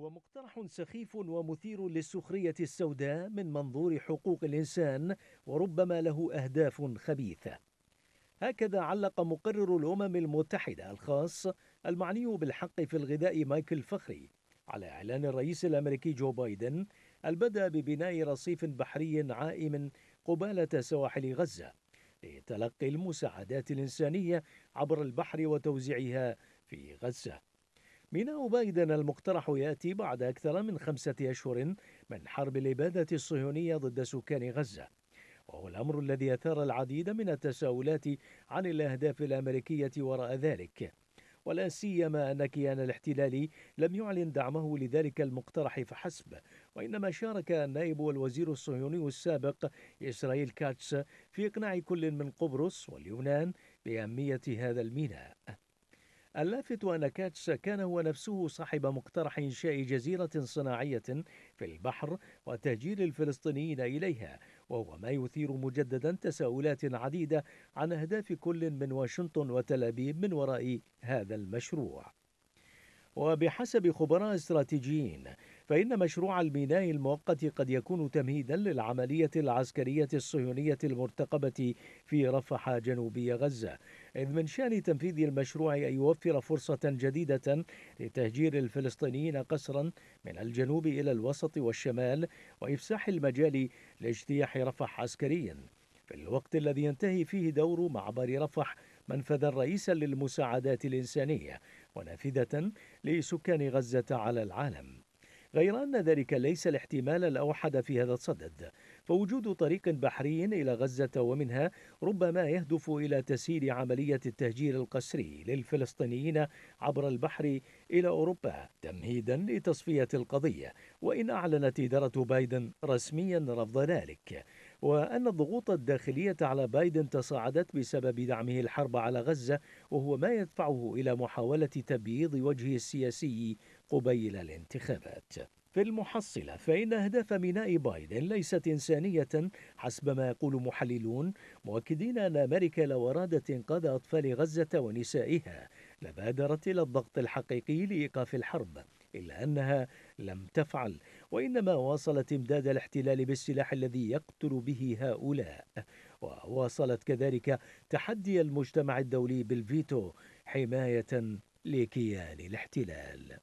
هو مقترح سخيف ومثير للسخرية السوداء من منظور حقوق الإنسان وربما له أهداف خبيثة. هكذا علق مقرر الأمم المتحدة الخاص المعني بالحق في الغذاء مايكل فخري على إعلان الرئيس الأمريكي جو بايدن البدء ببناء رصيف بحري عائم قبالة سواحل غزة لتلقي المساعدات الإنسانية عبر البحر وتوزيعها في غزة. ميناء بايدن المقترح يأتي بعد أكثر من خمسة أشهر من حرب الإبادة الصهيونية ضد سكان غزة وهو الأمر الذي أثار العديد من التساؤلات عن الأهداف الأمريكية وراء ذلك ولا سيما أن كيان الاحتلال لم يعلن دعمه لذلك المقترح فحسب وإنما شارك النائب والوزير الصهيوني السابق إسرائيل كاتس في إقناع كل من قبرص واليونان بأهمية هذا الميناء اللافت أن كاتش كان هو نفسه صاحب مقترح إنشاء جزيرة صناعية في البحر وتهجير الفلسطينيين إليها وهو ما يثير مجددا تساؤلات عديدة عن أهداف كل من واشنطن وتل أبيب من وراء هذا المشروع وبحسب خبراء استراتيجيين فإن مشروع الميناء المؤقت قد يكون تمهيدا للعملية العسكرية الصهيونية المرتقبة في رفح جنوبي غزة إذ من شأن تنفيذ المشروع أن يوفر فرصة جديدة لتهجير الفلسطينيين قسرا من الجنوب إلى الوسط والشمال وإفساح المجال لاجتياح رفح عسكريا في الوقت الذي ينتهي فيه دور معبر رفح منفذا رئيسا للمساعدات الإنسانية ونافذة لسكان غزة على العالم غير أن ذلك ليس الاحتمال الأوحد في هذا الصدد فوجود طريق بحري إلى غزة ومنها ربما يهدف إلى تسهيل عملية التهجير القسري للفلسطينيين عبر البحر إلى أوروبا تمهيدا لتصفية القضية وإن أعلنت إدارة بايدن رسميا رفض ذلك وأن الضغوط الداخلية على بايدن تصاعدت بسبب دعمه الحرب على غزة وهو ما يدفعه إلى محاولة تبييض وجهه السياسي قبيل الانتخابات في المحصلة فإن أهداف ميناء بايدن ليست إنسانية حسب ما يقول محللون مؤكدين أن أمريكا لو أرادت إنقاذ أطفال غزة ونسائها لبادرت إلى الضغط الحقيقي لإيقاف الحرب إلا أنها لم تفعل وإنما واصلت إمداد الاحتلال بالسلاح الذي يقتل به هؤلاء وواصلت كذلك تحدي المجتمع الدولي بالفيتو حماية لكيان الاحتلال